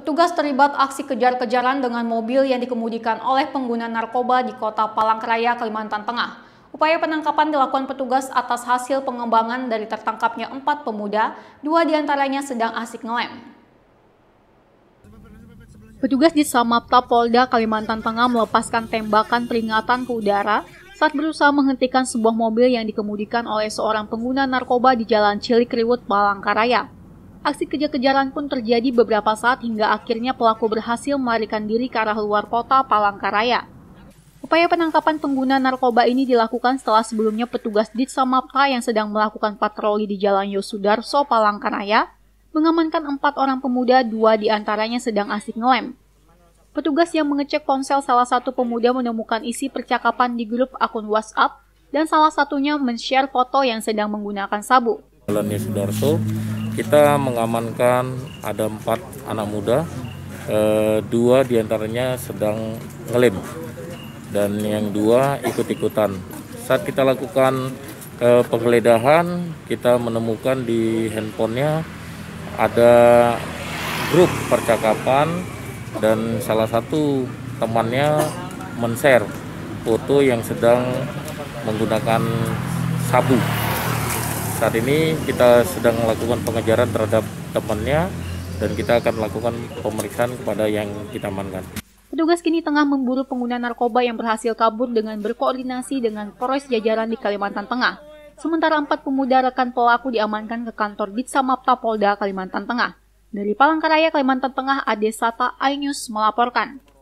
Petugas terlibat aksi kejar-kejaran dengan mobil yang dikemudikan oleh pengguna narkoba di kota Palangkaraya, Kalimantan Tengah. Upaya penangkapan dilakukan petugas atas hasil pengembangan dari tertangkapnya empat pemuda, dua diantaranya sedang asik ngelem. Petugas di Samapta Polda Kalimantan Tengah melepaskan tembakan peringatan ke udara saat berusaha menghentikan sebuah mobil yang dikemudikan oleh seorang pengguna narkoba di Jalan Cilikriwut, Palangkaraya. Aksi kejar-kejaran pun terjadi beberapa saat hingga akhirnya pelaku berhasil melarikan diri ke arah luar kota Palangkaraya. Upaya penangkapan pengguna narkoba ini dilakukan setelah sebelumnya petugas Ditsamapta yang sedang melakukan patroli di Jalan Yosudarso, Palangkaraya, mengamankan empat orang pemuda, dua diantaranya sedang asik ngelem. Petugas yang mengecek ponsel salah satu pemuda menemukan isi percakapan di grup akun WhatsApp dan salah satunya men-share foto yang sedang menggunakan sabu. Jalan Yosudarso, kita mengamankan ada empat anak muda, e, dua diantaranya sedang ngelem dan yang dua ikut-ikutan. Saat kita lakukan e, penggeledahan, kita menemukan di handphonenya ada grup percakapan dan salah satu temannya men-share foto yang sedang menggunakan sabu saat ini kita sedang melakukan pengejaran terhadap temannya dan kita akan melakukan pemeriksaan kepada yang kita amankan. Petugas kini tengah memburu pengguna narkoba yang berhasil kabur dengan berkoordinasi dengan Polres Jajaran di Kalimantan Tengah. Sementara empat pemuda rekan pelaku diamankan ke kantor Ditsamapta Polda Kalimantan Tengah. Dari Palangkaraya, Kalimantan Tengah, Ade Sata, iNews melaporkan.